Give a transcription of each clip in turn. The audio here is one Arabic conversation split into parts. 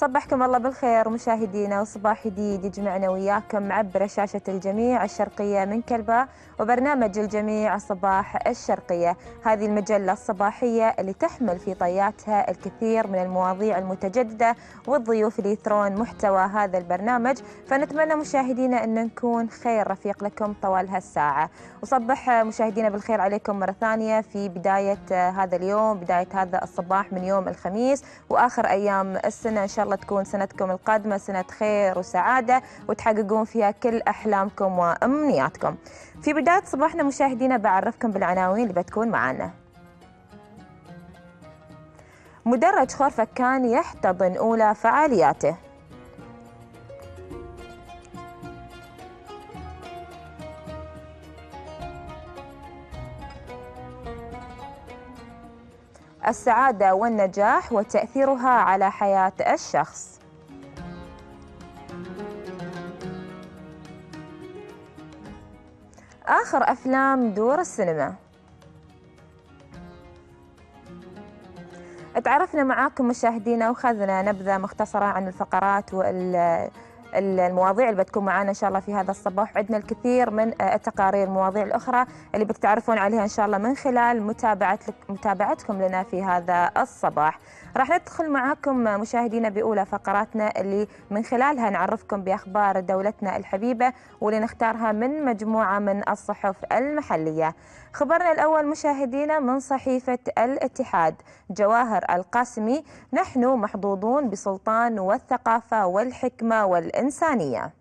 صبحكم الله بالخير مشاهدينا وصباح جديد يجمعنا وياكم عبر شاشة الجميع الشرقية من كلبة وبرنامج الجميع صباح الشرقية هذه المجلة الصباحية اللي تحمل في طياتها الكثير من المواضيع المتجددة والضيوف اللي يثرون محتوى هذا البرنامج فنتمنى مشاهدينا أن نكون خير رفيق لكم طوال هالساعة وصبح مشاهدينا بالخير عليكم مرة ثانية في بداية هذا اليوم بداية هذا الصباح من يوم الخميس وآخر أيام السنة إن شاء الله تكون سنتكم القادمة سنة خير وسعادة وتحققون فيها كل أحلامكم وأمنياتكم في بداية صباحنا مشاهدينا بعرفكم بالعناوين اللي بتكون معنا مدرج خرفك كان يحتضن أولى فعالياته السعادة والنجاح وتأثيرها على حياة الشخص آخر أفلام دور السينما تعرفنا معاكم مشاهدينا وخذنا نبذة مختصرة عن الفقرات وال المواضيع اللي بتكون معنا إن شاء الله في هذا الصباح عندنا الكثير من آه، التقارير المواضيع الأخرى اللي بتتعرفون عليها إن شاء الله من خلال متابعة متابعتكم لنا في هذا الصباح راح ندخل معاكم مشاهدينا بأولى فقراتنا اللي من خلالها نعرفكم بأخبار دولتنا الحبيبة واللي نختارها من مجموعة من الصحف المحلية خبرنا الأول مشاهدينا من صحيفة الاتحاد جواهر القاسمي نحن محظوظون بسلطان والثقافة والحكمة والإنسان إنسانية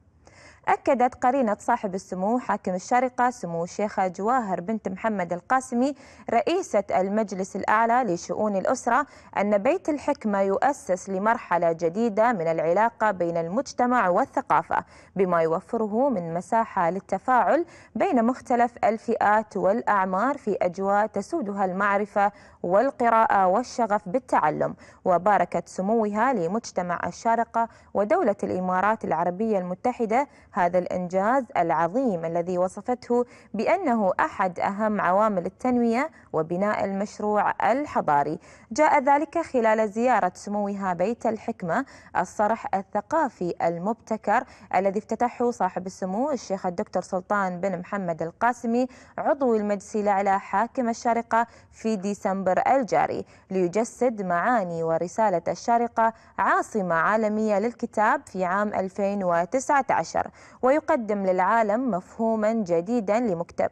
أكدت قرينة صاحب السمو حاكم الشارقة سمو الشيخة جواهر بنت محمد القاسمي رئيسة المجلس الأعلى لشؤون الأسرة أن بيت الحكمة يؤسس لمرحلة جديدة من العلاقة بين المجتمع والثقافة بما يوفره من مساحة للتفاعل بين مختلف الفئات والأعمار في أجواء تسودها المعرفة والقراءة والشغف بالتعلم وباركت سموها لمجتمع الشارقة ودولة الإمارات العربية المتحدة هذا الإنجاز العظيم الذي وصفته بأنه أحد أهم عوامل التنمية وبناء المشروع الحضاري جاء ذلك خلال زيارة سموها بيت الحكمة الصرح الثقافي المبتكر الذي افتتحه صاحب السمو الشيخ الدكتور سلطان بن محمد القاسمي عضو المجلس الأعلى حاكم الشارقة في ديسمبر الجاري ليجسد معاني ورسالة الشارقة عاصمة عالمية للكتاب في عام 2019 ويقدم للعالم مفهوما جديدا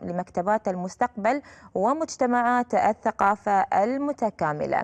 لمكتبات المستقبل ومجتمعات الثقافة المتكاملة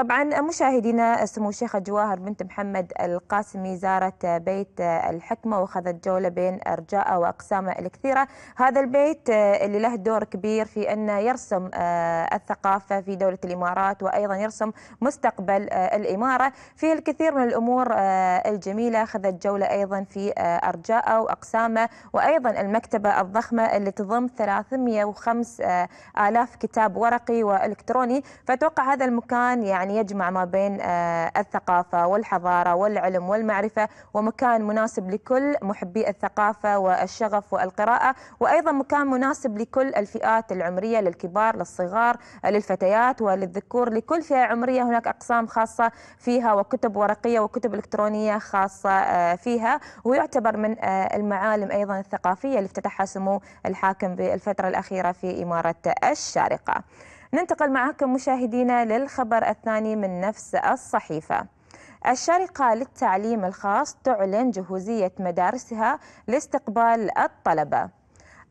طبعا مشاهدينا سمو الشيخة جواهر بنت محمد القاسمي زارت بيت الحكمة وخذت جولة بين أرجائه وأقسامه الكثيرة هذا البيت اللي له دور كبير في أن يرسم آه، الثقافة في دولة الإمارات وأيضا يرسم مستقبل آه، الإمارة فيه الكثير من الأمور آه، الجميلة خذت جولة أيضا في أرجائه وأقسامه وأيضا المكتبة الضخمة اللي تضم 305 آلاف كتاب ورقي وإلكتروني فأتوقع هذا المكان يعني يجمع ما بين آه، الثقافة والحضارة والعلم والمعرفة ومكان مناسب لكل محبي الثقافة والشغف والقراءة وأيضا مكان مناسب لكل الفئات العمرية للكبار للصغار للفتيات وللذكور لكل فئة عمرية هناك أقسام خاصة فيها وكتب ورقية وكتب إلكترونية خاصة آه، فيها ويعتبر من آه، المعالم أيضا الثقافية اللي افتتحها سمو الحاكم بالفترة الأخيرة في إمارة الشارقة ننتقل معكم مشاهدينا للخبر الثاني من نفس الصحيفة الشرقة للتعليم الخاص تعلن جهوزية مدارسها لاستقبال الطلبة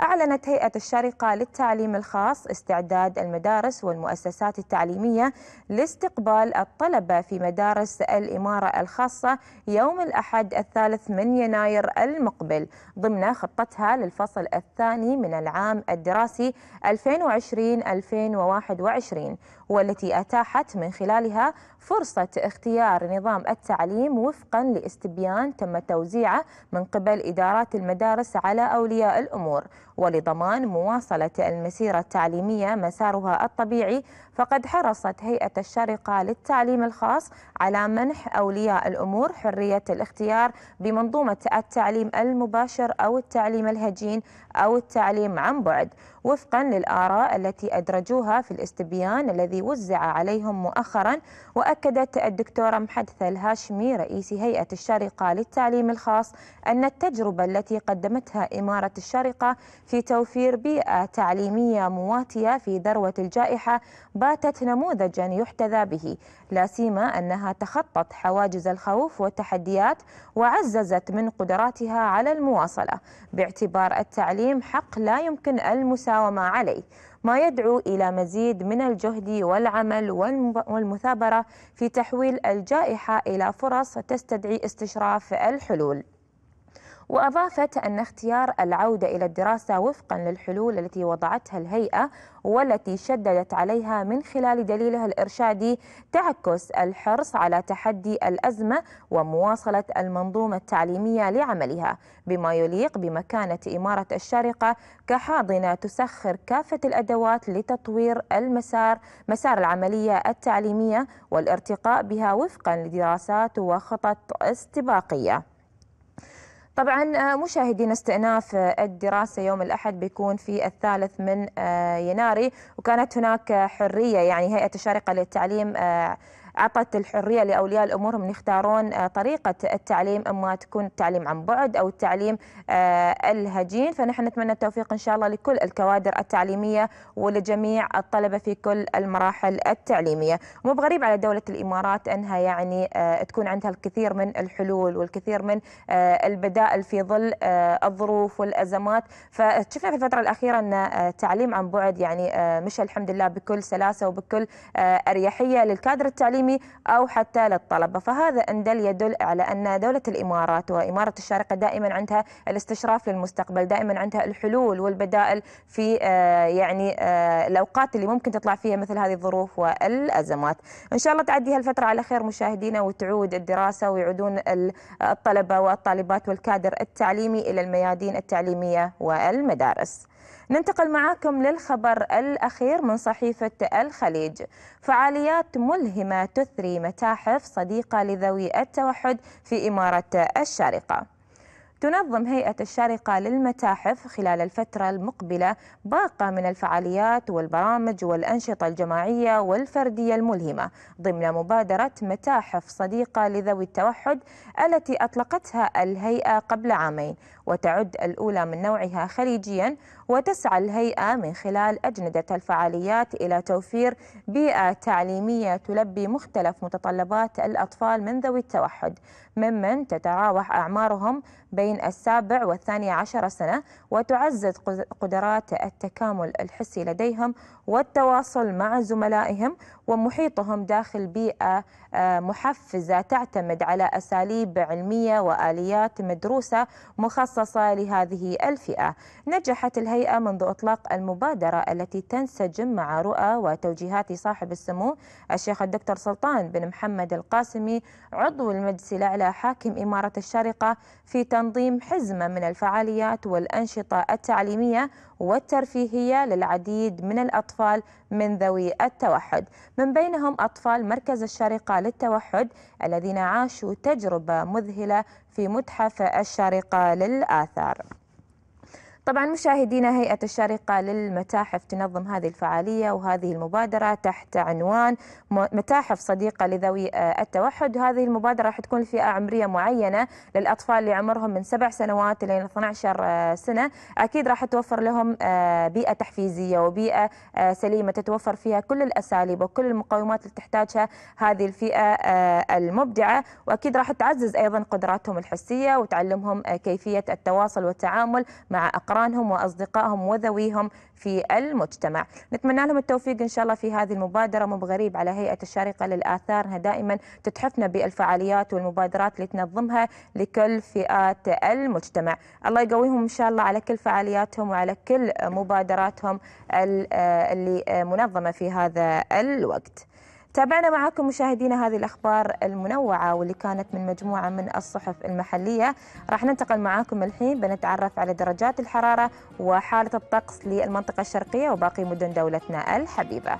أعلنت هيئة الشارقة للتعليم الخاص استعداد المدارس والمؤسسات التعليمية لاستقبال الطلبة في مدارس الإمارة الخاصة يوم الأحد الثالث من يناير المقبل ضمن خطتها للفصل الثاني من العام الدراسي 2020-2021 والتي أتاحت من خلالها فرصة اختيار نظام التعليم وفقا لاستبيان تم توزيعه من قبل إدارات المدارس على أولياء الأمور ولضمان مواصلة المسيرة التعليمية مسارها الطبيعي فقد حرصت هيئة الشارقة للتعليم الخاص على منح أولياء الأمور حرية الاختيار بمنظومة التعليم المباشر أو التعليم الهجين أو التعليم عن بعد وفقا للآراء التي أدرجوها في الاستبيان الذي وزع عليهم مؤخرا وأكدت الدكتورة محدثة الهاشمي رئيس هيئة الشارقة للتعليم الخاص أن التجربة التي قدمتها إمارة الشارقة في توفير بيئة تعليمية مواتية في ذروة الجائحة باتت نموذجا يحتذى به لا سيما أنها تخطت حواجز الخوف والتحديات وعززت من قدراتها على المواصلة باعتبار التعليم حق لا يمكن المساومة عليه ما يدعو إلى مزيد من الجهد والعمل والمثابرة في تحويل الجائحة إلى فرص تستدعي استشراف الحلول وأضافت أن اختيار العودة إلى الدراسة وفقا للحلول التي وضعتها الهيئة والتي شددت عليها من خلال دليلها الإرشادي تعكس الحرص على تحدي الأزمة ومواصلة المنظومة التعليمية لعملها بما يليق بمكانة إمارة الشارقة كحاضنة تسخر كافة الأدوات لتطوير المسار مسار العملية التعليمية والارتقاء بها وفقا لدراسات وخطط استباقية طبعا آه، مشاهدين استئناف آه، الدراسة يوم الأحد بيكون في الثالث من آه، يناري وكانت هناك حرية يعني هيئة الشارقة للتعليم أعطت الحرية لأولياء الأمور من يختارون آه، طريقة التعليم أما تكون التعليم عن بعد أو التعليم آه، الهجين فنحن نتمنى التوفيق إن شاء الله لكل الكوادر التعليمية ولجميع الطلبة في كل المراحل التعليمية مو بغريب على دولة الإمارات أنها يعني آه، تكون عندها الكثير من الحلول والكثير من البدائل في ظل الظروف والأزمات فشفنا في الفترة الأخيرة أن تعليم عن بعد يعني مشى الحمد لله بكل سلاسة وبكل أريحية للكادر التعليمي الحكومي أو حتى للطلبة فهذا أندل يدل على أن دولة الإمارات وإمارة الشارقة دائما عندها الاستشراف للمستقبل دائما عندها الحلول والبدائل في آه، يعني آه، الأوقات اللي ممكن تطلع فيها مثل هذه الظروف والأزمات إن شاء الله تعدي هالفترة على خير مشاهدينا وتعود الدراسة ويعودون الطلبة والطالبات والكادر التعليمي إلى الميادين التعليمية والمدارس ننتقل معاكم للخبر الأخير من صحيفة الخليج فعاليات ملهمة تثري متاحف صديقة لذوي التوحد في إمارة الشارقة تنظم هيئة الشارقة للمتاحف خلال الفترة المقبلة باقة من الفعاليات والبرامج والأنشطة الجماعية والفردية الملهمة ضمن مبادرة متاحف صديقة لذوي التوحد التي أطلقتها الهيئة قبل عامين وتعد الأولى من نوعها خليجيا وتسعى الهيئة من خلال أجندة الفعاليات إلى توفير بيئة تعليمية تلبي مختلف متطلبات الأطفال من ذوي التوحد ممن تتراوح أعمارهم بين السابع والثاني عشر سنة وتعزز قدرات التكامل الحسي لديهم والتواصل مع زملائهم ومحيطهم داخل بيئة آه، محفزة تعتمد على أساليب علمية وآليات مدروسة مخصصة لهذه الفئة نجحت الهيئة منذ إطلاق المبادرة التي تنسجم مع رؤى وتوجيهات صاحب السمو الشيخ الدكتور سلطان بن محمد القاسمي عضو المجلس الأعلى حاكم إمارة الشارقة في تنظيم حزمة من الفعاليات والأنشطة التعليمية والترفيهية للعديد من الأطفال من ذوي التوحد من بينهم أطفال مركز الشارقة للتوحد الذين عاشوا تجربة مذهلة في متحف الشارقة للآثار طبعا مشاهدينا هيئة الشارقة للمتاحف تنظم هذه الفعالية وهذه المبادرة تحت عنوان متاحف صديقة لذوي آه، التوحد هذه المبادرة راح تكون فئة عمرية معينة للأطفال اللي عمرهم من سبع سنوات إلى 12 آه، سنة أكيد راح توفر لهم آه، بيئة تحفيزية وبيئة سليمة تتوفر فيها كل الأساليب وكل المقومات اللي تحتاجها هذه الفئة المبدعة وأكيد راح تعزز أيضا قدراتهم الحسية وتعلمهم كيفية التواصل والتعامل مع أقرار جيرانهم وأصدقائهم وذويهم في المجتمع نتمنى لهم التوفيق إن شاء الله في هذه المبادرة مو بغريب على هيئة الشارقة للآثار أنها دائما تتحفنا بالفعاليات والمبادرات اللي تنظمها لكل فئات المجتمع الله يقويهم إن شاء الله على كل فعالياتهم وعلى كل مبادراتهم آه، اللي منظمة في هذا الوقت تابعنا معكم مشاهدينا هذه الأخبار المنوعة واللي كانت من مجموعة من الصحف المحلية راح ننتقل معكم الحين بنتعرف على درجات الحرارة وحالة الطقس للمنطقة الشرقية وباقي مدن دولتنا الحبيبة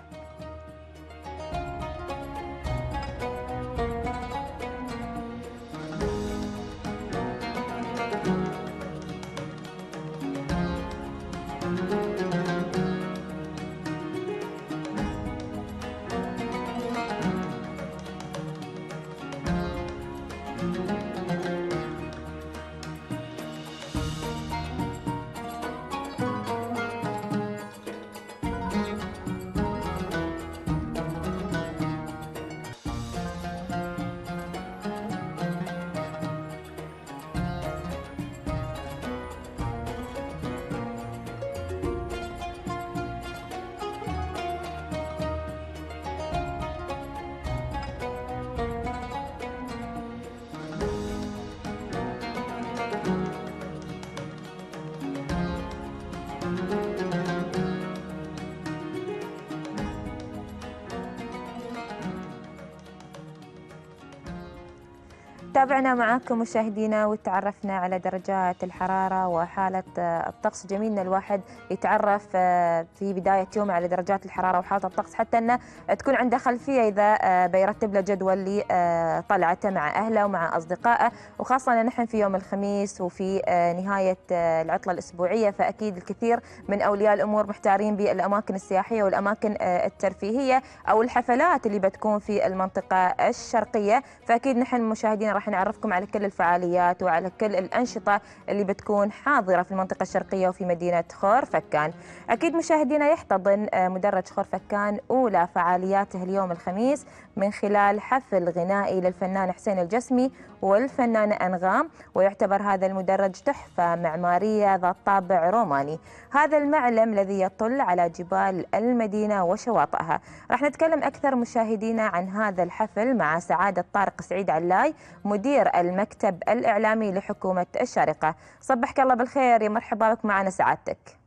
تابعنا معاكم مشاهدينا وتعرفنا على درجات الحرارة وحالة آه، الطقس جميل ان الواحد يتعرف آه، في بداية يوم على درجات الحرارة وحالة الطقس حتى انه تكون عنده خلفية اذا آه، بيرتب له جدول لطلعته مع اهله ومع اصدقائه وخاصة نحن في يوم الخميس وفي نهاية العطلة الاسبوعية فاكيد الكثير من اولياء الامور محتارين بالاماكن السياحية والاماكن الترفيهية او الحفلات اللي بتكون في المنطقة الشرقية فاكيد نحن مشاهدينا راح نعرفكم على كل الفعاليات وعلى كل الأنشطة اللي بتكون حاضرة في المنطقة الشرقية وفي مدينة خور فكان أكيد مشاهدينا يحتضن آه، مدرج خور فكان أولى فعالياته اليوم الخميس من خلال حفل غنائي للفنان حسين الجسمي والفنانة أنغام ويعتبر هذا المدرج تحفة معمارية ذات طابع روماني هذا المعلم الذي يطل على جبال المدينة وشواطئها راح نتكلم أكثر مشاهدينا عن هذا الحفل مع سعادة طارق سعيد علاي مدير المكتب الإعلامي لحكومة الشارقة صبحك الله بالخير يا مرحبا بك معنا سعادتك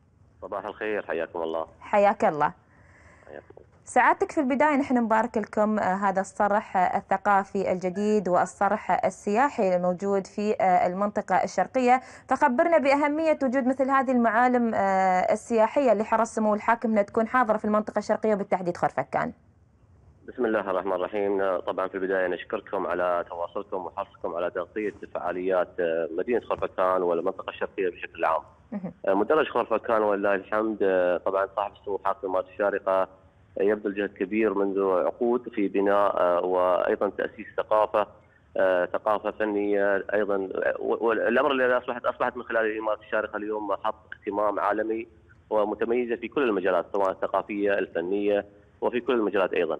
صباح الخير حياكم الله حياك الله سعادتك في البداية نحن نبارك لكم آه، هذا الصرح الثقافي الجديد والصرح السياحي الموجود في آه، المنطقة الشرقية فخبرنا بأهمية وجود مثل هذه المعالم آه، السياحية اللي حرص سمو الحاكم أن تكون حاضرة في المنطقة الشرقية وبالتحديد خرفكان بسم الله الرحمن الرحيم طبعا في البدايه نشكركم على تواصلكم وحرصكم على تغطيه فعاليات آه، مدينه خرفكان والمنطقه الشرقيه بشكل عام. آه، مدرج خرفكان ولله الحمد آه، طبعا صاحب السمو حاكم الشارقه يبذل جهد كبير منذ عقود في بناء وايضا تاسيس ثقافه ثقافه فنيه ايضا والامر اللي اصبحت اصبحت من خلال الامارات الشارقه اليوم محط اهتمام عالمي ومتميزه في كل المجالات سواء الثقافيه الفنيه وفي كل المجالات ايضا.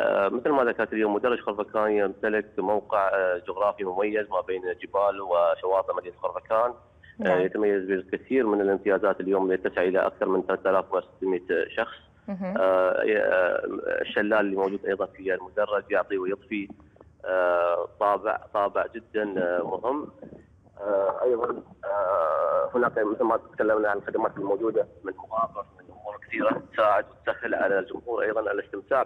آه، مثل ما ذكرت اليوم مدرج خرفكان يمتلك موقع آه، جغرافي مميز ما بين جبال وشواطئ مدينه خرفكان آه، نعم. يتميز بالكثير من الامتيازات اليوم يتسع الى اكثر من 3600 شخص الشلال اللي موجود ايضا في المدرج يعطي ويضفي طابع طابع جدا مهم ايضا هناك مثل ما تكلمنا عن الخدمات الموجوده من مغامر من امور كثيره تساعد وتسهل على الجمهور ايضا الاستمتاع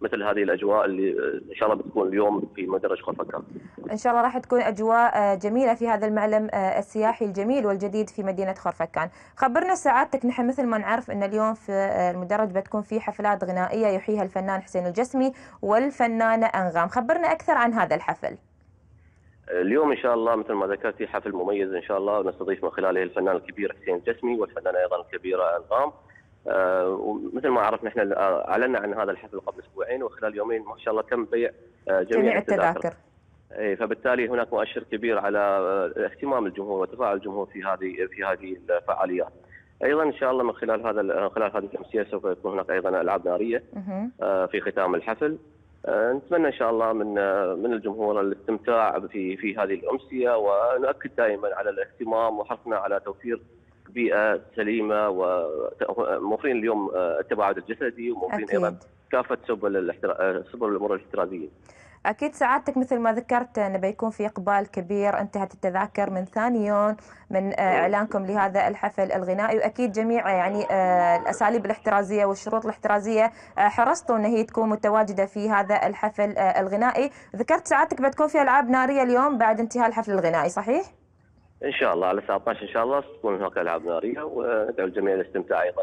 مثل هذه الاجواء اللي ان شاء الله بتكون اليوم في مدرج خرفكان. ان شاء الله راح تكون اجواء آه، جميله في هذا المعلم آه، السياحي الجميل والجديد في مدينه خرفكان. خبرنا سعادتك نحن مثل ما نعرف ان اليوم في آه، المدرج بتكون في حفلات غنائيه يحييها الفنان حسين الجسمي والفنانه انغام، خبرنا اكثر عن هذا الحفل. اليوم ان شاء الله مثل ما ذكرتي حفل مميز ان شاء الله نستضيف من خلاله الفنان الكبير حسين الجسمي والفنانه ايضا الكبيره انغام. آه، ومثل ما عرفنا احنا آه، اعلنا عن هذا الحفل قبل اسبوعين وخلال يومين ما شاء الله تم بيع آه، جميع, جميع التذاكر. اي فبالتالي هناك مؤشر كبير على اهتمام الجمهور وتفاعل الجمهور في هذه في هذه الفعاليات. ايضا ان شاء الله من خلال هذا خلال هذه الامسيه سوف يكون هناك ايضا العاب ناريه في ختام الحفل. نتمنى ان شاء الله من من الجمهور الاستمتاع في في هذه الامسيه ونؤكد دائما على الاهتمام وحرصنا على توفير بيئه سليمه وموفرين اليوم آه، التباعد الجسدي وموفرين ايضا كافه سبل آه، سبل الامور الاحترازيه. اكيد سعادتك مثل ما ذكرت انه بيكون في اقبال كبير انتهت التذاكر من ثاني يوم من آه، اعلانكم لهذا الحفل الغنائي واكيد جميع يعني الاساليب الاحترازيه والشروط الاحترازيه حرصتوا ان هي تكون متواجده في هذا الحفل الغنائي ذكرت سعادتك بتكون في العاب ناريه اليوم بعد انتهاء الحفل الغنائي صحيح ان شاء الله على 19 ان شاء الله ستكون هناك العاب ناريه وندعو الجميع للاستمتاع ايضا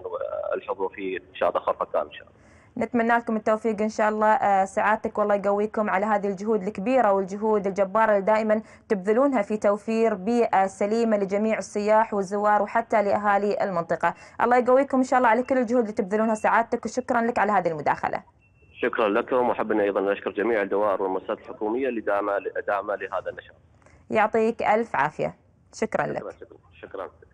والحضور في اخر فكان ان شاء الله. نتمنى لكم التوفيق ان شاء الله آه، سعادتك والله يقويكم على هذه الجهود الكبيره والجهود الجباره اللي دائما تبذلونها في توفير بيئه سليمه لجميع السياح والزوار وحتى لاهالي المنطقه الله يقويكم ان شاء الله على كل الجهود اللي تبذلونها سعادتك وشكرا لك على هذه المداخله شكرا لكم وحبنا ايضا نشكر جميع الدوائر والمؤسسات الحكوميه اللي داعمه داعمه لهذا النشاط يعطيك الف عافيه شكرا, لك شكرا شكرا